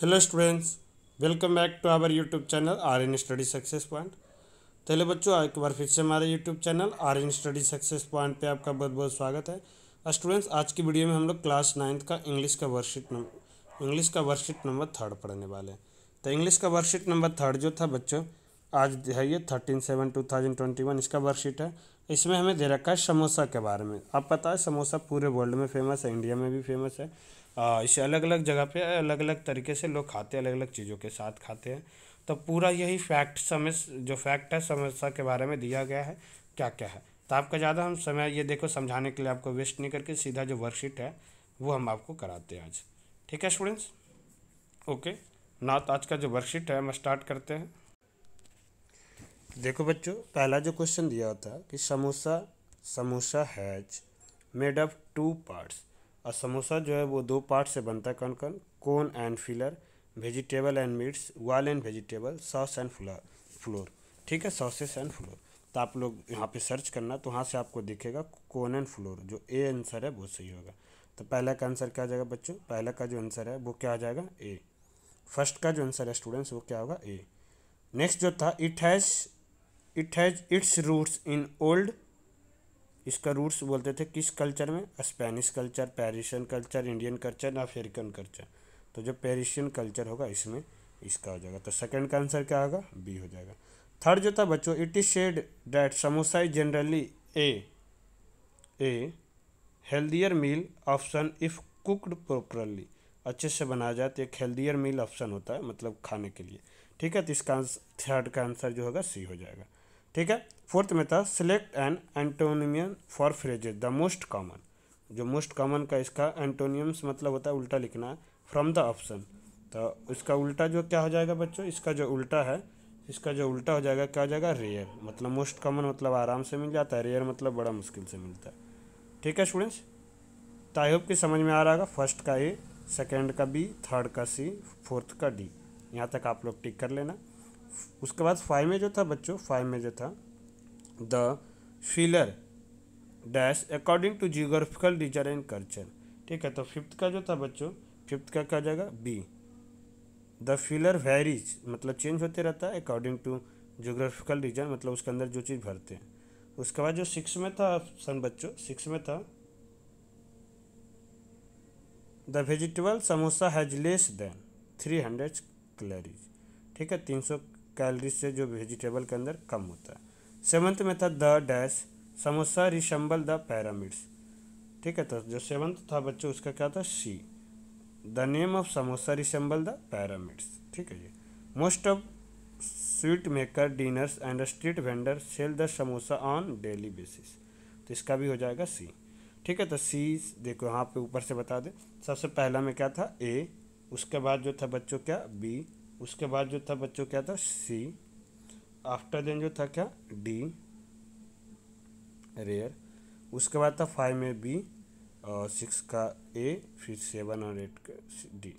hello students welcome back to our YouTube channel R N study success point चले बच्चों एक बार फिर से हमारे YouTube channel R N study success point पे आपका बहुत बहुत स्वागत है स्टूडेंट्स आज की वीडियो में हम लोग क्लास नाइन्थ का इंग्लिश का वर्कशीट नंबर इंग्लिश का वर्कशीट नंबर थर्ड पढ़ने वाले हैं तो इंग्लिश का वर्कशीट नंबर थर्ड जो था बच्चों आज है ये thirteen seven two thousand twenty one इसका वर्कशीट है इसमें हमें दे रखा है समोसा के बारे में आप पता है समोसा पूरे वर्ल्ड में फेमस है इंडिया में भी फेमस है आ, इसे अलग अलग जगह पे अलग अलग तरीके से लोग खाते हैं अलग अलग चीज़ों के साथ खाते हैं तो पूरा यही फैक्ट समय जो फैक्ट है समोसा के बारे में दिया गया है क्या क्या है तो आपका ज़्यादा हम समय ये देखो समझाने के लिए आपको वेस्ट नहीं करके सीधा जो वर्कशीट है वो हम आपको कराते हैं आज ठीक है स्टूडेंट्स ओके ना तो आज का जो वर्कशीट है हम स्टार्ट करते हैं देखो बच्चों पहला जो क्वेश्चन दिया होता है कि samosa samosa has made of two parts और समोसा जो है वो दो पार्ट से बनता है कौन कौन cone and filler vegetable and meats wall and vegetable sauce and flour flour ठीक है सॉसेस एंड फ्लोर तो आप लोग यहाँ पे सर्च करना तो वहाँ से आपको दिखेगा कोन एंड फ्लोर जो ए आंसर है वो सही होगा तो पहला का आंसर क्या आ जाएगा बच्चों पहला का जो आंसर है वो क्या आ जाएगा ए फर्स्ट का जो आंसर है स्टूडेंट्स वो क्या होगा ए नेक्स्ट जो था it has it has its roots in old इसका रूट्स बोलते थे किस कल्चर में Spanish culture Persian culture Indian culture African culture तो जो पेरिशियन कल्चर होगा इसमें इसका हो जाएगा तो सेकंड का आंसर क्या होगा बी हो जाएगा थर्ड जो था बच्चों it is said that samosa is generally a a healthier meal option if cooked properly अच्छे से बनाया जाए तो एक हेल्दियर मील ऑप्शन होता है मतलब खाने के लिए ठीक है तो इसका थर्ड का आंसर जो होगा सी हो जाएगा ठीक है फोर्थ में था select an antonym for phrases the most common जो मोस्ट कॉमन का इसका एंटोनियम्स मतलब होता है उल्टा लिखना फ्रॉम द ऑप्शन तो इसका उल्टा जो क्या हो जाएगा बच्चों इसका जो उल्टा है इसका जो उल्टा हो जाएगा क्या हो जाएगा रेयर मतलब मोस्ट कॉमन मतलब आराम से मिल जाता है रेयर मतलब बड़ा मुश्किल से मिलता है ठीक है स्टूडेंट्स तो आई होप कि समझ में आ रहा होगा फर्स्ट का ए सेकेंड का बी थर्ड का सी फोर्थ का डी यहाँ तक आप लोग टिक कर लेना उसके बाद फाइव में जो था बच्चों फाइव में जो था the filler dash according to geographical design and culture ठीक है तो फिफ्थ का जो था बच्चों फिफ्थ का क्या जाएगा बी द फिलर वेरीज मतलब चेंज होते रहता है अकॉर्डिंग टू जियोग्राफिकल रीजन मतलब उसके अंदर जो चीज़ भरते हैं उसके बाद जो सिक्स में था सन बच्चों सिक्स में था the vegetable samosa has less than three hundred calories ठीक है तीन सौ कैलरीज से जो वेजिटेबल के अंदर कम होता है सेवन्थ में था the dash samosa resemble the pyramids ठीक है तो जो सेवन्थ था बच्चों उसका क्या था C the name of samosa resemble the pyramids ठीक है जी most of sweet maker diners and street vendor sell the samosa on daily basis तो इसका भी हो जाएगा सी ठीक है तो सी देखो यहाँ पे ऊपर से बता दें सबसे पहला में क्या था ए उसके बाद जो था बच्चों क्या बी उसके बाद जो था बच्चों क्या था सी आफ्टर देन जो था क्या डी रेयर उसके बाद था फाइव में बी और सिक्स का ए फिर सेवन और एट का डी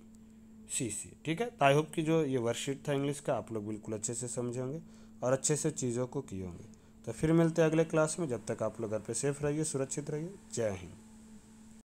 सी सी ठीक है आई होप कि जो ये वर्कशीट था इंग्लिश का आप लोग बिल्कुल अच्छे से समझे होंगे और अच्छे से चीज़ों को किए होंगे तो फिर मिलते हैं अगले क्लास में जब तक आप लोग घर पे सेफ रहिए सुरक्षित रहिए जय हिंद